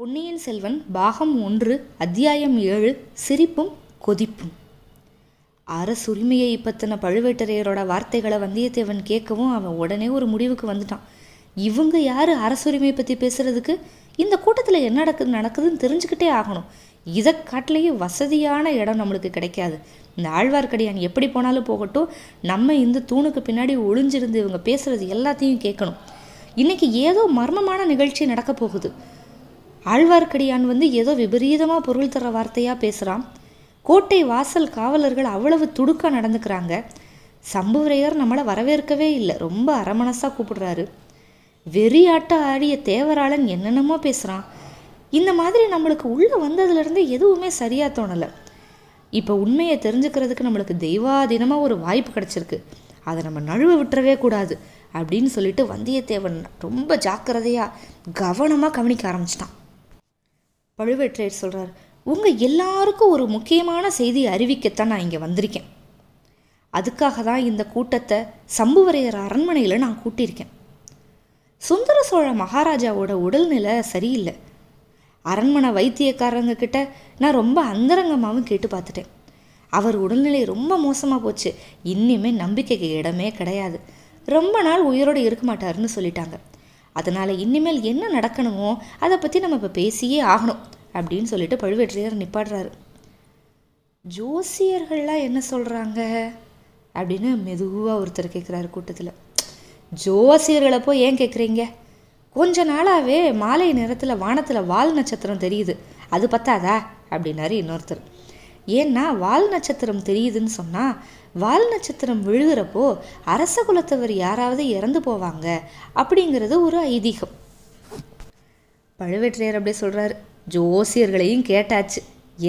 பொன்னியின் செல்வன் பாகம் ஒன்று அத்தியாயம் ஏழு சிரிப்பும் கொதிப்பும் அரசுரிமையை பற்றின பழுவேட்டரையரோட வார்த்தைகளை வந்தியத்தேவன் கேட்கவும் அவன் உடனே ஒரு முடிவுக்கு வந்துட்டான் இவங்க யார் அரசுரிமை பற்றி பேசுகிறதுக்கு இந்த கூட்டத்தில் என்ன நடக்கு நடக்குதுன்னு தெரிஞ்சுக்கிட்டே ஆகணும் இதை காட்டிலேயே வசதியான இடம் நம்மளுக்கு கிடைக்காது இந்த ஆழ்வார்க்கடியான் எப்படி போனாலும் போகட்டும் நம்ம இந்த தூணுக்கு பின்னாடி ஒளிஞ்சிருந்து இவங்க பேசுகிறது எல்லாத்தையும் கேட்கணும் இன்றைக்கி ஏதோ மர்மமான நிகழ்ச்சி நடக்க போகுது ஆழ்வார்க்கடியான் வந்து ஏதோ விபரீதமாக பொருள் தர வார்த்தையாக பேசுகிறான் கோட்டை வாசல் காவலர்கள் அவ்வளவு துடுக்காக நடந்துக்கிறாங்க சம்புவரையர் நம்மளை வரவேற்கவே இல்லை ரொம்ப அறமனசாக கூப்பிடுறாரு வெறியாட்ட ஆடிய தேவராளன் என்னென்னமோ பேசுகிறான் இந்த மாதிரி நம்மளுக்கு உள்ளே வந்ததுலேருந்து எதுவுமே சரியாக தோணலை இப்போ உண்மையை தெரிஞ்சுக்கிறதுக்கு நம்மளுக்கு தெய்வாதீனமாக ஒரு வாய்ப்பு கிடச்சிருக்கு அதை நம்ம நழுவ விட்டுறவே கூடாது அப்படின்னு சொல்லிட்டு வந்தியத்தேவன் ரொம்ப ஜாக்கிரதையாக கவனமாக கவனிக்க ஆரம்பிச்சிட்டான் பழுவேற்றையர் சொல்கிறார் உங்கள் எல்லாருக்கும் ஒரு முக்கியமான செய்தி அறிவிக்கத்தான் நான் இங்கே வந்திருக்கேன் அதுக்காக தான் இந்த கூட்டத்தை சம்புவரையர் அரண்மனையில் நான் கூட்டியிருக்கேன் சுந்தர சோழ மகாராஜாவோட உடல்நிலை சரியில்லை அரண்மனை வைத்தியக்காரங்க கிட்ட நான் ரொம்ப அந்தரங்கமாகவும் கேட்டு பார்த்துட்டேன் அவர் உடல்நிலை ரொம்ப மோசமாக போச்சு இன்னுமே நம்பிக்கைக்கு இடமே கிடையாது ரொம்ப நாள் உயிரோடு இருக்க மாட்டாருன்னு சொல்லிட்டாங்க அதனால் இனிமேல் என்ன நடக்கணுமோ அதை பற்றி நம்ம இப்போ பேசியே ஆகணும் அப்படின்னு சொல்லிட்டு பழுவேற்றையர் நிப்பாடுறாரு ஜோசியர்கள்லாம் என்ன சொல்கிறாங்க அப்படின்னு மெதுவாக ஒருத்தர் கேட்குறாரு கூட்டத்தில் ஜோசியர்களை போய் ஏன் கேட்குறீங்க கொஞ்ச நாளாகவே மாலை நேரத்தில் வானத்தில் வால் நட்சத்திரம் தெரியுது அது பத்தாதா அப்படின்னாரு இன்னொருத்தர் ஏன்னா வால் நட்சத்திரம் தெரியுதுன்னு சொன்னால் வால் நட்சத்திரம் விழுகிறப்போ அரச குலத்தவர் யாராவது இறந்து போவாங்க அப்படிங்கிறது ஒரு ஐதீகம் பழுவேற்றையர் அப்படியே சொல்கிறாரு ஜோசியர்களையும் கேட்டாச்சு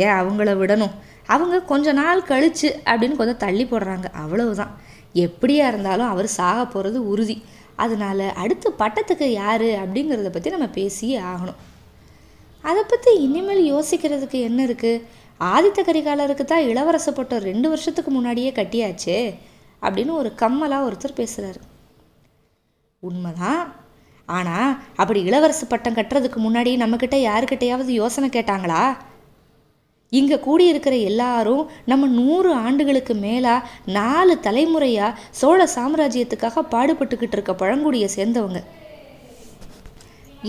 ஏன் அவங்கள விடணும் அவங்க கொஞ்ச நாள் கழிச்சு அப்படின்னு கொஞ்சம் தள்ளி போடுறாங்க அவ்வளவுதான் எப்படியா இருந்தாலும் அவர் சாக போகிறது உறுதி அதனால அடுத்த பட்டத்துக்கு யார் அப்படிங்கிறத பற்றி நம்ம பேசியே ஆகணும் அதை பற்றி இனிமேல் யோசிக்கிறதுக்கு என்ன இருக்குது ஆதித்த கரிகாலருக்கு தான் இளவரசப்பட்ட ரெண்டு வருஷத்துக்கு முன்னாடியே கட்டியாச்சே அப்படின்னு ஒரு கம்மலாக ஒருத்தர் பேசுகிறாரு உண்மைதான் ஆனால் அப்படி இளவரசு பட்டம் கட்டுறதுக்கு முன்னாடி நம்மக்கிட்ட யாருக்கிட்டையாவது யோசனை கேட்டாங்களா இங்கே கூடியிருக்கிற எல்லாரும் நம்ம நூறு ஆண்டுகளுக்கு மேலாக நாலு தலைமுறையாக சோழ சாம்ராஜ்யத்துக்காக பாடுபட்டுக்கிட்டு இருக்க பழங்குடியை சேர்ந்தவங்க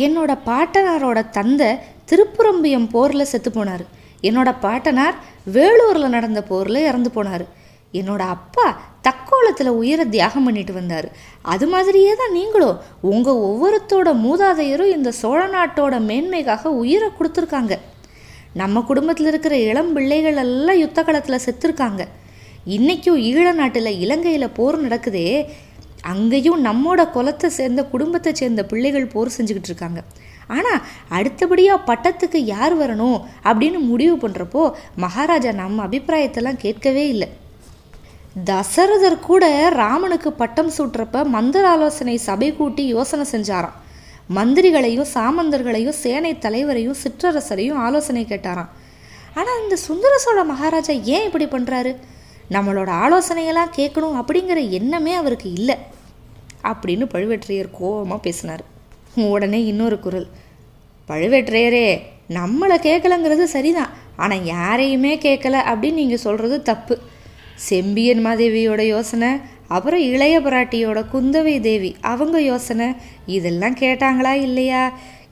என்னோட பாட்டனாரோட தந்தை திருப்புரம்பியம் போரில் செத்து போனார் என்னோட பாட்டனார் வேலூரில் நடந்த போரில் இறந்து போனார் என்னோட அப்பா தக்கோலத்தில் உயிரை தியாகம் பண்ணிட்டு வந்தார் அது மாதிரியே தான் நீங்களும் உங்கள் ஒவ்வொருத்தோட மூதாதையரும் இந்த சோழ நாட்டோட மேன்மைக்காக உயிரை கொடுத்துருக்காங்க நம்ம குடும்பத்தில் இருக்கிற இளம் பிள்ளைகள் எல்லாம் யுத்த காலத்தில் செத்துருக்காங்க இன்றைக்கும் ஈழ நாட்டில் இலங்கையில் போர் நடக்குதே அங்கேயும் நம்மோட குலத்தை சேர்ந்த குடும்பத்தை சேர்ந்த பிள்ளைகள் போர் செஞ்சுக்கிட்டு இருக்காங்க ஆனால் அடுத்தபடியாக பட்டத்துக்கு யார் வரணும் அப்படின்னு முடிவு பண்ணுறப்போ மகாராஜா நம்ம அபிப்பிராயத்தெல்லாம் கேட்கவே இல்லை தசரதர் கூட ராமனுக்கு பட்டம் சூட்டுறப்ப மந்திர ஆலோசனை சபை கூட்டி யோசனை செஞ்சாராம் மந்திரிகளையும் சாமந்தர்களையும் சேனை தலைவரையும் சிற்றரசரையும் ஆலோசனை கேட்டாராம் ஆனால் இந்த சுந்தர சோழ மகாராஜா ஏன் இப்படி பண்ணுறாரு நம்மளோட ஆலோசனையெல்லாம் கேட்கணும் அப்படிங்கிற எண்ணமே அவருக்கு இல்லை அப்படின்னு பழுவேற்றையர் கோபமாக பேசினார் உடனே இன்னொரு குரல் பழுவேற்றையரே நம்மளை கேட்கலங்கிறது சரிதான் ஆனால் யாரையுமே கேட்கல அப்படின்னு நீங்கள் சொல்கிறது தப்பு செம்பியன் மாதேவியோட யோசனை அப்புறம் இளைய பிராட்டியோட குந்தவை தேவி அவங்க யோசனை இதெல்லாம் கேட்டாங்களா இல்லையா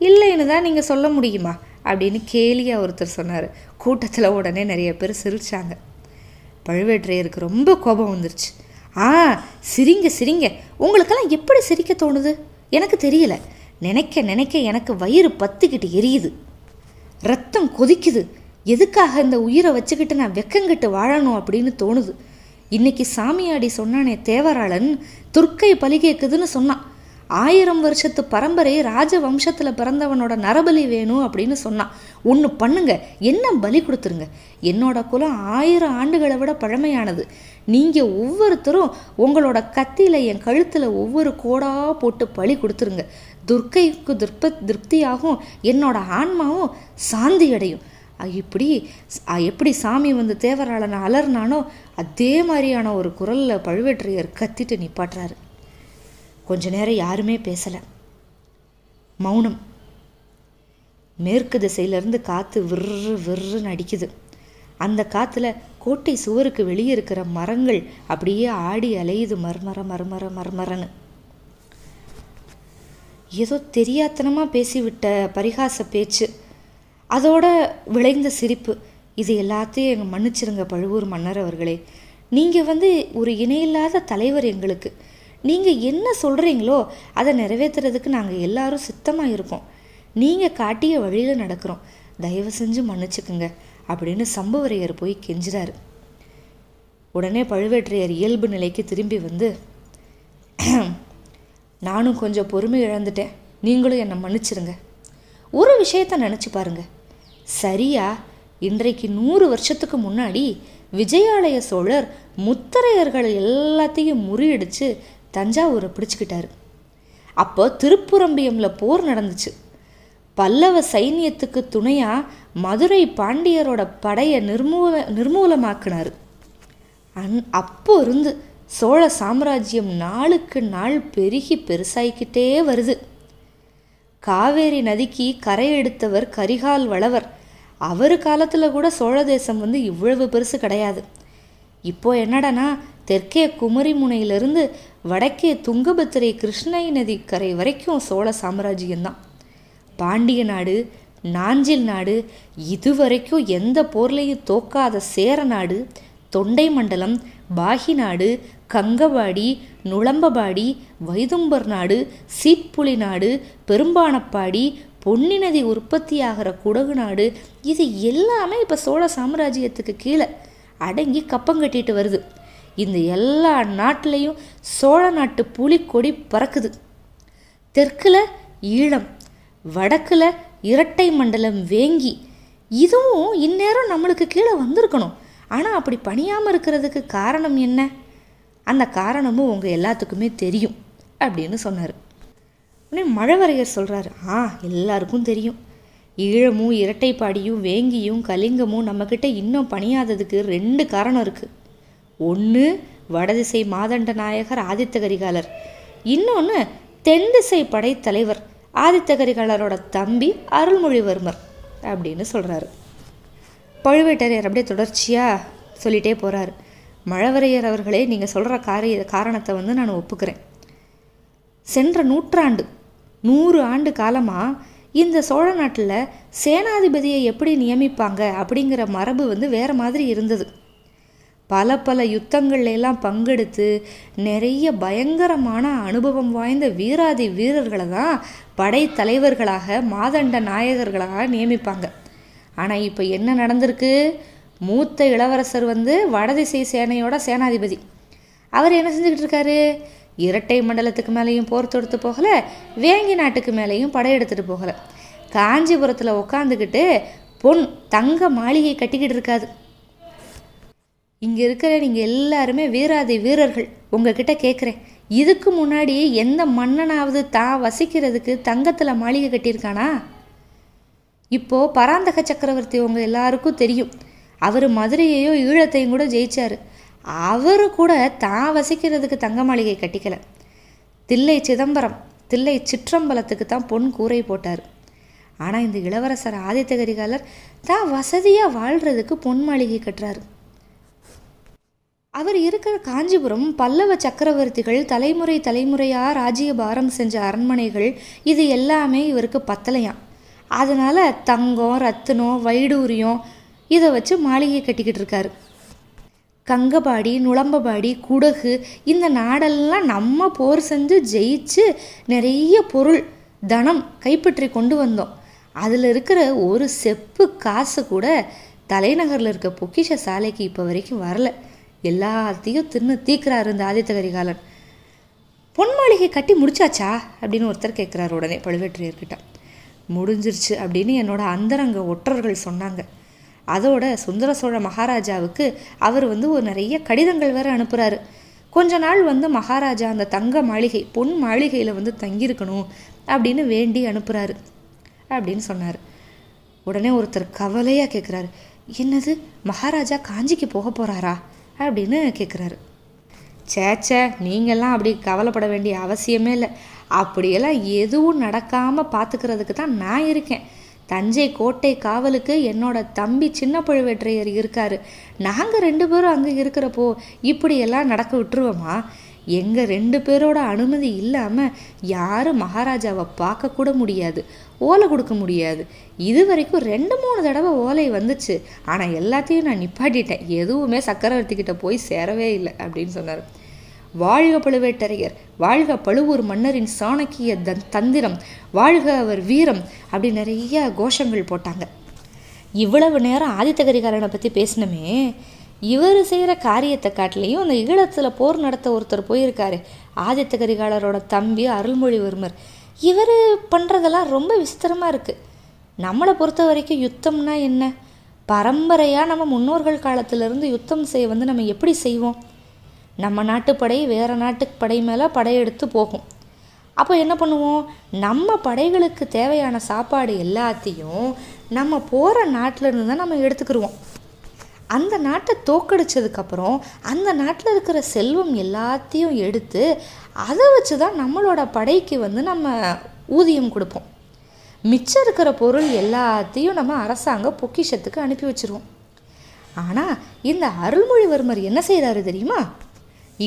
இல்லைன்னு தான் நீங்கள் சொல்ல முடியுமா அப்படின்னு கேலியாக ஒருத்தர் சொன்னார் கூட்டத்தில் உடனே நிறைய பேர் சிரித்தாங்க பழுவேற்றையருக்கு ரொம்ப கோபம் வந்துருச்சு ஆ சிரிங்க சிரிங்க உங்களுக்கெல்லாம் எப்படி சிரிக்க தோணுது எனக்கு தெரியல நினைக்க நினைக்க எனக்கு வயிறு பத்துக்கிட்டு எரியுது ரத்தம் கொதிக்குது எதுக்காக இந்த உயிரை வச்சுக்கிட்டு நான் வெக்கங்கிட்டு வாழணும் அப்படின்னு தோணுது இன்னைக்கு சாமியாடி சொன்னானே தேவராளன் துர்க்கை பலி கேட்குதுன்னு சொன்னான் ஆயிரம் வருஷத்து பரம்பரை ராஜ வம்சத்தில் பிறந்தவனோட நரபலி வேணும் அப்படின்னு சொன்னான் ஒன்று பண்ணுங்க என்ன பலி கொடுத்துருங்க என்னோட குலம் ஆயிரம் ஆண்டுகளை விட பழமையானது நீங்கள் ஒவ்வொருத்தரும் உங்களோட கத்தியில் என் கழுத்தில் ஒவ்வொரு கோடாக போட்டு பலி கொடுத்துருங்க துர்க்கைக்கு திருப்த திருப்தியாகும் என்னோட ஆன்மாவும் சாந்தி அடையும் இப்படி எப்படி சாமி வந்து தேவராளனை அலர்னானோ அதே மாதிரியான ஒரு குரலில் பழுவேற்றையர் கத்திட்டு நிப்பாட்டுறாரு கொஞ்ச நேரம் யாருமே பேசலை மௌனம் மேற்கு திசையிலேருந்து காற்று விற்று விற்றுன்னு அடிக்குது அந்த காற்றுல கோட்டை சுவருக்கு வெளியே இருக்கிற மரங்கள் அப்படியே ஆடி அலையுது மர்மர மர்மர மர்மரன்னு ஏதோ தெரியாத்தனமாக பேசிவிட்ட பரிகாச பேச்சு அதோட விளைந்த சிரிப்பு இது எல்லாத்தையும் எங்கள் மன்னிச்சிருங்க பழுவூர் மன்னர் அவர்களே நீங்கள் வந்து ஒரு இணையில்லாத தலைவர் எங்களுக்கு நீங்கள் என்ன சொல்கிறீங்களோ அதை நிறைவேற்றுறதுக்கு நாங்கள் எல்லாரும் சித்தமாக இருக்கோம் நீங்கள் காட்டிய வழியில் நடக்கிறோம் தயவு செஞ்சு மன்னிச்சுக்குங்க அப்படின்னு சம்புவரையர் போய் கெஞ்சுறாரு உடனே பழுவேற்றையர் இயல்பு நிலைக்கு திரும்பி வந்து நானும் கொஞ்சம் பொறுமை இழந்துட்டேன் நீங்களும் என்னை மன்னிச்சிருங்க ஒரு விஷயத்த நினச்சி பாருங்கள் சரியா இன்றைக்கு நூறு வருஷத்துக்கு முன்னாடி விஜயாலய சோழர் முத்தரையர்கள் எல்லாத்தையும் முறியடிச்சு தஞ்சாவூரை பிடிச்சிக்கிட்டாரு அப்போ திருப்புரம்பியம்ல போர் நடந்துச்சு பல்லவ சைனியத்துக்கு துணையாக மதுரை பாண்டியரோட படையை நிர்மூல நிர்மூலமாக்குனார் அந் அப்போ இருந்து சோழ சாம்ராஜ்யம் நாளுக்கு நாள் பெருகி பெருசாகிக்கிட்டே வருது காவேரி நதிக்கு கரை எடுத்தவர் கரிகால் வளவர் அவர் காலத்தில் கூட சோழ தேசம் வந்து இவ்வளவு பெருசு கிடையாது இப்போ என்னடனா தெற்கே குமரி முனையிலிருந்து வடக்கே துங்கபத்திரை கிருஷ்ணை நதி கரை வரைக்கும் சோழ சாம்ராஜ்யம்தான் பாண்டிய நாடு நாஞ்சில் நாடு இதுவரைக்கும் எந்த போர்லையும் தோக்காத சேர நாடு தொண்டை மண்டலம் பாகிநாடு கங்கவாடி நுளம்பபாடி வைதும்பர் நாடு சீப்புலி நாடு பெரும்பானப்பாடி பொன்னி நதி உற்பத்தியாகிற குடகு நாடு இது எல்லாமே இப்போ சோழ சாம்ராஜ்யத்துக்கு கீழே அடங்கி கப்பங்கட்டிட்டு வருது இந்த எல்லா நாட்டிலையும் சோழ நாட்டு புலிக்கொடி பறக்குது தெற்கில் ஈழம் வடக்கில் இரட்டை மண்டலம் வேங்கி இதுவும் இந்நேரம் நம்மளுக்கு கீழே வந்திருக்கணும் ஆனால் அப்படி பணியாமல் இருக்கிறதுக்கு காரணம் என்ன அந்த காரணமும் உங்கள் எல்லாத்துக்குமே தெரியும் அப்படின்னு சொன்னார் உடனே மழவரையர் சொல்கிறாரு ஆ எல்லாருக்கும் தெரியும் ஈழமும் இரட்டைப்பாடியும் வேங்கியும் கலிங்கமும் நம்மக்கிட்ட இன்னும் பணியாததுக்கு ரெண்டு காரணம் இருக்குது ஒன்று வடதிசை மாதண்ட நாயகர் ஆதித்த கரிகாலர் இன்னொன்று தென் திசை படைத்தலைவர் ஆதித்த கரிகாலரோட தம்பி அருள்மொழிவர்மர் அப்படின்னு சொல்கிறாரு பழுவேட்டரையர் அப்படியே தொடர்ச்சியாக சொல்லிகிட்டே போகிறார் மழவரையர் அவர்களே நீங்கள் சொல்கிற காரிய காரணத்தை வந்து நான் ஒப்புக்கிறேன் சென்ற நூற்றாண்டு நூறு ஆண்டு காலமாக இந்த சோழ நாட்டில் சேனாதிபதியை எப்படி நியமிப்பாங்க அப்படிங்கிற மரபு வந்து வேறு மாதிரி இருந்தது பல பல யுத்தங்கள்லாம் பங்கெடுத்து நிறைய பயங்கரமான அனுபவம் வாய்ந்த வீராதி வீரர்களை தான் படைத்தலைவர்களாக மாதண்ட நாயகர்களாக நியமிப்பாங்க ஆனால் இப்போ என்ன நடந்திருக்கு மூத்த இளவரசர் வந்து வடதிசை சேனையோட சேனாதிபதி அவர் என்ன செஞ்சுக்கிட்டு இருக்காரு இரட்டை மண்டலத்துக்கு மேலேயும் போர் தொடுத்து போகலை வேங்கி நாட்டுக்கு மேலேயும் படையெடுத்துட்டு போகலை காஞ்சிபுரத்தில் உட்காந்துக்கிட்டு பொன் தங்க மாளிகை கட்டிக்கிட்டு இருக்காது இங்கே இருக்கிற நீங்கள் எல்லாருமே வீராதி வீரர்கள் உங்ககிட்ட கேட்குறேன் இதுக்கு முன்னாடி எந்த மன்னனாவது தான் வசிக்கிறதுக்கு தங்கத்தில் மாளிகை கட்டியிருக்கானா இப்போது பராந்தக சக்கரவர்த்தி உங்க எல்லாருக்கும் தெரியும் அவர் மதுரையையோ ஈழத்தையும் கூட ஜெயிச்சார் அவர் கூட தான் வசிக்கிறதுக்கு தங்க மாளிகை கட்டிக்கலை தில்லை சிதம்பரம் தில்லை சிற்றம்பலத்துக்கு தான் பொன் கூரை போட்டார் ஆனால் இந்த இளவரசர் ஆதித்த கரிகாலர் தான் வசதியாக வாழ்கிறதுக்கு பொன் மாளிகை கட்டுறாரு அவர் இருக்கிற காஞ்சிபுரம் பல்லவ சக்கரவர்த்திகள் தலைமுறை தலைமுறையாக பாரம் செஞ்ச அரண்மனைகள் இது எல்லாமே இவருக்கு பத்தலையாம் அதனால் தங்கம் ரத்தினம் வைடூரியம் இதை வச்சு மாளிகை கட்டிக்கிட்டு இருக்காரு கங்கபாடி நுழம்பபாடி குடகு இந்த நாடெல்லாம் நம்ம போர் செஞ்சு ஜெயிச்சு நிறைய பொருள் தனம் கைப்பற்றி கொண்டு வந்தோம் அதில் இருக்கிற ஒரு செப்பு காசு கூட தலைநகரில் இருக்க பொக்கிஷ சாலைக்கு இப்போ வரைக்கும் வரல எல்லாத்தையும் தின்னு தீக்கிறாரு இந்த ஆதித்த கரிகாலன் பொன் மாளிகை கட்டி முடிச்சாச்சா அப்படின்னு ஒருத்தர் கேட்குறாரு உடனே பழுவேற்றையர்கிட்ட முடிஞ்சிருச்சு அப்படின்னு என்னோட அந்தரங்க ஒற்றர்கள் சொன்னாங்க அதோட சுந்தர சோழ மகாராஜாவுக்கு அவர் வந்து ஒரு நிறைய கடிதங்கள் வேறு அனுப்புறாரு கொஞ்ச நாள் வந்து மகாராஜா அந்த தங்க மாளிகை பொன் மாளிகையில் வந்து தங்கியிருக்கணும் அப்படின்னு வேண்டி அனுப்புகிறாரு அப்படின்னு சொன்னார் உடனே ஒருத்தர் கவலையாக கேட்குறாரு என்னது மகாராஜா காஞ்சிக்கு போக போகிறாரா அப்படின்னு கேட்குறாரு சேச்சே நீங்கள்லாம் அப்படி கவலைப்பட வேண்டிய அவசியமே இல்லை அப்படியெல்லாம் எதுவும் நடக்காமல் பார்த்துக்கிறதுக்கு தான் நான் இருக்கேன் தஞ்சை கோட்டை காவலுக்கு என்னோட தம்பி சின்ன பழுவேற்றையர் இருக்கார் நாங்கள் ரெண்டு பேரும் அங்கே இருக்கிறப்போ இப்படியெல்லாம் நடக்க விட்டுருவோமா எங்கள் ரெண்டு பேரோட அனுமதி இல்லாமல் யாரும் மகாராஜாவை பார்க்கக்கூட முடியாது ஓலை கொடுக்க முடியாது இது வரைக்கும் ரெண்டு மூணு தடவை ஓலை வந்துச்சு ஆனால் எல்லாத்தையும் நான் நிப்பாட்டிட்டேன் எதுவுமே சக்கரவர்த்திக்கிட்ட போய் சேரவே இல்லை அப்படின்னு சொன்னார் வாழ்க பழுவேட்டரையர் வாழ்க பழுவூர் மன்னரின் சாணக்கிய தன் தந்திரம் வாழ்க அவர் வீரம் அப்படி நிறைய கோஷங்கள் போட்டாங்க இவ்வளவு நேரம் ஆதித்த கரிகாரனை பற்றி பேசினமே இவர் செய்கிற காரியத்தை காட்டிலையும் அந்த ஈழத்தில் போர் நடத்த ஒருத்தர் போயிருக்காரு ஆதித்த கரிகாலரோட தம்பி அருள்மொழிவர்மர் இவர் பண்ணுறதெல்லாம் ரொம்ப விசித்திரமாக இருக்குது நம்மளை பொறுத்த வரைக்கும் யுத்தம்னா என்ன பரம்பரையாக நம்ம முன்னோர்கள் காலத்துலேருந்து யுத்தம் செய்ய வந்து நம்ம எப்படி செய்வோம் நம்ம நாட்டு படை வேறு நாட்டு படை மேலே படையெடுத்து போகும் அப்போ என்ன பண்ணுவோம் நம்ம படைகளுக்கு தேவையான சாப்பாடு எல்லாத்தையும் நம்ம போகிற இருந்து தான் நம்ம எடுத்துக்கிடுவோம் அந்த நாட்டை தோக்கடிச்சதுக்கப்புறம் அந்த நாட்டில் இருக்கிற செல்வம் எல்லாத்தையும் எடுத்து அதை வச்சு தான் நம்மளோட படைக்கு வந்து நம்ம ஊதியம் கொடுப்போம் மிச்சம் இருக்கிற பொருள் எல்லாத்தையும் நம்ம அரசாங்க பொக்கிஷத்துக்கு அனுப்பி வச்சுருவோம் ஆனால் இந்த அருள்மொழிவர்மர் என்ன செய்கிறாரு தெரியுமா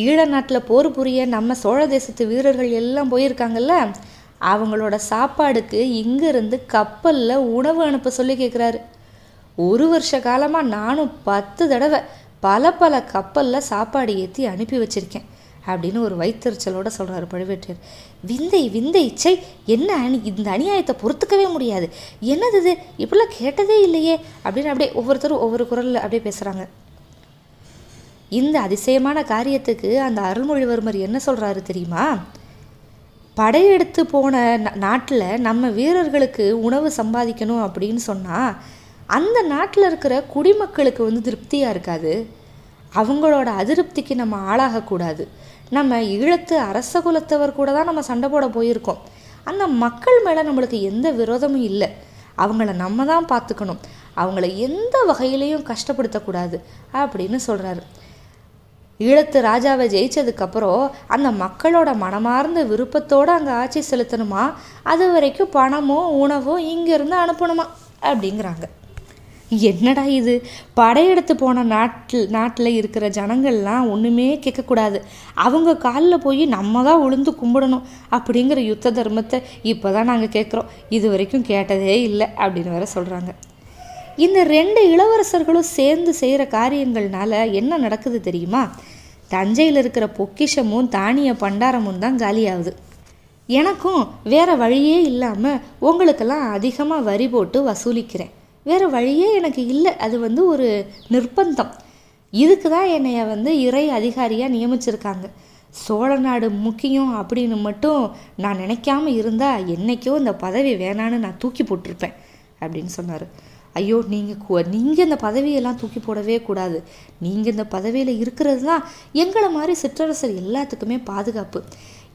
ஈழ நாட்டில் போர் புரிய நம்ம சோழ தேசத்து வீரர்கள் எல்லாம் போயிருக்காங்கல்ல அவங்களோட சாப்பாடுக்கு இங்கேருந்து கப்பலில் உணவு அனுப்ப சொல்லி கேட்குறாரு ஒரு வருஷ காலமாக நானும் பத்து தடவை பல பல கப்பலில் சாப்பாடு ஏற்றி அனுப்பி வச்சுருக்கேன் அப்படின்னு ஒரு வைத்தறிச்சலோட சொல்கிறாரு பழுவேற்றையர் விந்தை விந்தை இச்சை என்ன அணி இந்த அநியாயத்தை பொறுத்துக்கவே முடியாது என்னது இது இப்படிலாம் கேட்டதே இல்லையே அப்படின்னு அப்படியே ஒவ்வொருத்தரும் ஒவ்வொரு குரலில் அப்படியே பேசுகிறாங்க இந்த அதிசயமான காரியத்துக்கு அந்த அருள்மொழிவர்மர் என்ன சொல்கிறாரு தெரியுமா படையெடுத்து போன நாட்டில் நம்ம வீரர்களுக்கு உணவு சம்பாதிக்கணும் அப்படின்னு சொன்னால் அந்த நாட்டில் இருக்கிற குடிமக்களுக்கு வந்து திருப்தியாக இருக்காது அவங்களோட அதிருப்திக்கு நம்ம ஆளாகக்கூடாது நம்ம ஈழத்து அரச குலத்தவர் கூட தான் நம்ம சண்டை போட போயிருக்கோம் அந்த மக்கள் மேலே நம்மளுக்கு எந்த விரோதமும் இல்லை அவங்கள நம்ம தான் பார்த்துக்கணும் அவங்கள எந்த வகையிலையும் கஷ்டப்படுத்தக்கூடாது அப்படின்னு சொல்கிறாரு ஈழத்து ராஜாவை ஜெயிச்சதுக்கப்புறம் அந்த மக்களோட மனமார்ந்த விருப்பத்தோடு அங்கே ஆட்சி செலுத்தணுமா அது வரைக்கும் பணமோ உணவோ இங்கேருந்து அனுப்பணுமா அப்படிங்கிறாங்க என்னடா இது படையெடுத்து போன நாட்டில் நாட்டில் இருக்கிற ஜனங்கள்லாம் ஒன்றுமே கேட்கக்கூடாது அவங்க காலில் போய் நம்ம தான் உளுந்து கும்பிடணும் அப்படிங்கிற யுத்த தர்மத்தை இப்போ தான் நாங்கள் கேட்குறோம் இது வரைக்கும் கேட்டதே இல்லை அப்படின்னு வேற சொல்கிறாங்க இந்த ரெண்டு இளவரசர்களும் சேர்ந்து செய்கிற காரியங்கள்னால என்ன நடக்குது தெரியுமா தஞ்சையில் இருக்கிற பொக்கிஷமும் தானிய பண்டாரமும் தான் காலியாகுது எனக்கும் வேற வழியே இல்லாமல் உங்களுக்கெல்லாம் அதிகமாக வரி போட்டு வசூலிக்கிறேன் வேறு வழியே எனக்கு இல்லை அது வந்து ஒரு நிர்பந்தம் இதுக்கு தான் என்னைய வந்து இறை அதிகாரியாக நியமிச்சிருக்காங்க சோழ நாடு முக்கியம் அப்படின்னு மட்டும் நான் நினைக்காம இருந்தால் என்றைக்கோ இந்த பதவி வேணான்னு நான் தூக்கி போட்டிருப்பேன் அப்படின்னு சொன்னார் ஐயோ நீங்கள் நீங்கள் இந்த பதவியெல்லாம் தூக்கி போடவே கூடாது நீங்கள் இந்த பதவியில் இருக்கிறது தான் எங்களை மாதிரி சிற்றரசர் எல்லாத்துக்குமே பாதுகாப்பு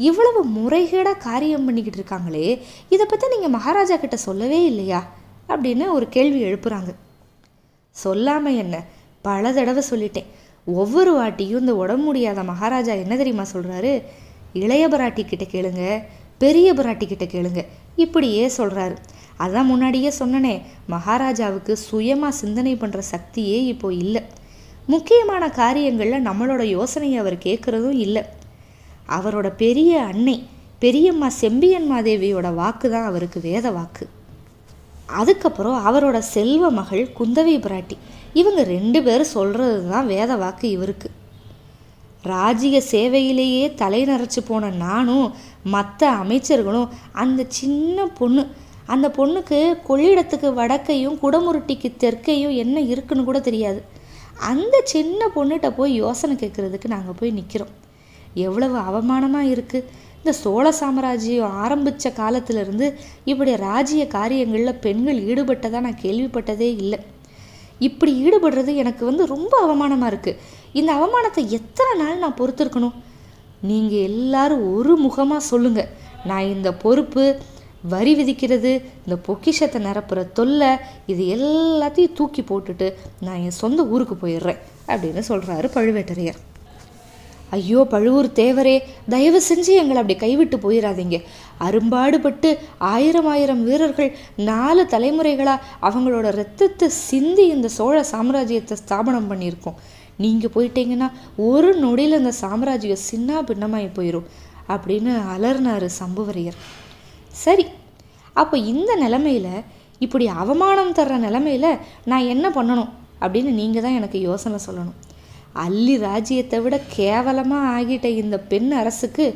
இவ்வளவு முறைகேடாக காரியம் பண்ணிக்கிட்டு இருக்காங்களே இதை பற்றி நீங்கள் மகாராஜா கிட்ட சொல்லவே இல்லையா அப்படின்னு ஒரு கேள்வி எழுப்புறாங்க சொல்லாமல் என்ன பல தடவை சொல்லிட்டேன் ஒவ்வொரு வாட்டியும் இந்த உடம்பு முடியாத மகாராஜா என்ன தெரியுமா சொல்கிறாரு இளைய பராட்டி கிட்ட கேளுங்க பெரிய பராட்டி கிட்ட கேளுங்க இப்படியே சொல்கிறாரு அதான் முன்னாடியே சொன்னனே மகாராஜாவுக்கு சுயமாக சிந்தனை பண்ணுற சக்தியே இப்போ இல்லை முக்கியமான காரியங்களில் நம்மளோட யோசனையை அவர் கேட்குறதும் இல்லை அவரோட பெரிய அன்னை பெரியம்மா செம்பியன் மாதேவியோட வாக்கு தான் அவருக்கு வேத வாக்கு அதுக்கப்புறம் அவரோட செல்வ மகள் குந்தவை பிராட்டி இவங்க ரெண்டு பேரும் சொல்கிறது தான் வேத வாக்கு இவருக்கு ராஜிக சேவையிலேயே தலை நரைச்சி போன நானும் மற்ற அமைச்சர்களும் அந்த சின்ன பொண்ணு அந்த பொண்ணுக்கு கொள்ளிடத்துக்கு வடக்கையும் குடமுருட்டிக்கு தெற்கையும் என்ன இருக்குன்னு கூட தெரியாது அந்த சின்ன பொண்ணுகிட்ட போய் யோசனை கேட்குறதுக்கு நாங்கள் போய் நிற்கிறோம் எவ்வளவு அவமானமாக இருக்குது இந்த சோழ சாம்ராஜ்யம் ஆரம்பித்த காலத்திலிருந்து இப்படி ராஜ்ய காரியங்களில் பெண்கள் ஈடுபட்டதாக நான் கேள்விப்பட்டதே இல்லை இப்படி ஈடுபடுறது எனக்கு வந்து ரொம்ப அவமானமாக இருக்குது இந்த அவமானத்தை எத்தனை நாள் நான் பொறுத்திருக்கணும் நீங்கள் எல்லாரும் ஒரு முகமாக சொல்லுங்கள் நான் இந்த பொறுப்பு வரி விதிக்கிறது இந்த பொக்கிஷத்தை நிரப்புற தொல்லை இது எல்லாத்தையும் தூக்கி போட்டுட்டு நான் என் சொந்த ஊருக்கு போயிடுறேன் அப்படின்னு சொல்கிறாரு பழுவேட்டரையர் ஐயோ பழுவூர் தேவரே தயவு செஞ்சு எங்களை அப்படி கைவிட்டு போயிடாதீங்க அரும்பாடுபட்டு ஆயிரம் ஆயிரம் வீரர்கள் நாலு தலைமுறைகளாக அவங்களோட ரத்தத்தை சிந்தி இந்த சோழ சாம்ராஜ்யத்தை ஸ்தாபனம் பண்ணியிருக்கோம் நீங்கள் போயிட்டீங்கன்னா ஒரு நொடியில் இந்த சாம்ராஜ்யம் சின்ன பின்னமாகி போயிடும் அப்படின்னு அலர்னாரு சம்புவரையர் சரி அப்போ இந்த நிலமையில் இப்படி அவமானம் தர்ற நிலமையில் நான் என்ன பண்ணணும் அப்படின்னு நீங்கள் தான் எனக்கு யோசனை சொல்லணும் அள்ளி ராஜ்யத்தை விட கேவலமாக ஆகிட்ட இந்த பெண் அரசுக்கு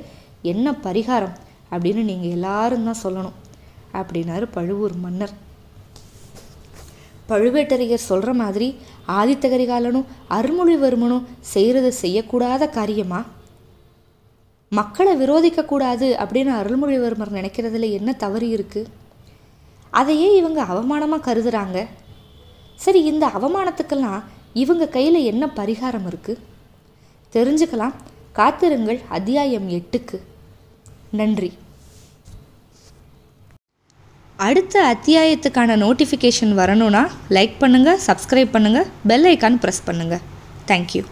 என்ன பரிகாரம் அப்படின்னு நீங்கள் எல்லாரும் தான் சொல்லணும் அப்படின்னாரு பழுவூர் மன்னர் பழுவேட்டரையர் சொல்கிற மாதிரி ஆதித்த கரிகாலனும் அருள்மொழிவர்மனும் செய்கிறது செய்யக்கூடாத காரியமாக மக்களை விரோதிக்க கூடாது அப்படின்னு அருள்மொழிவர்மர் நினைக்கிறதுல என்ன தவறு இருக்குது அதையே இவங்க அவமானமாக கருதுகிறாங்க சரி இந்த அவமானத்துக்கெல்லாம் இவங்க கையில் என்ன பரிகாரம் இருக்குது தெரிஞ்சுக்கலாம் காத்திருங்கள் அத்தியாயம் எட்டுக்கு நன்றி அடுத்த அத்தியாயத்துக்கான நோட்டிஃபிகேஷன் வரணும்னா லைக் பண்ணுங்கள் சப்ஸ்கிரைப் பண்ணுங்கள் பெல் ஐக்கான் ப்ரெஸ் பண்ணுங்கள் தேங்க்யூ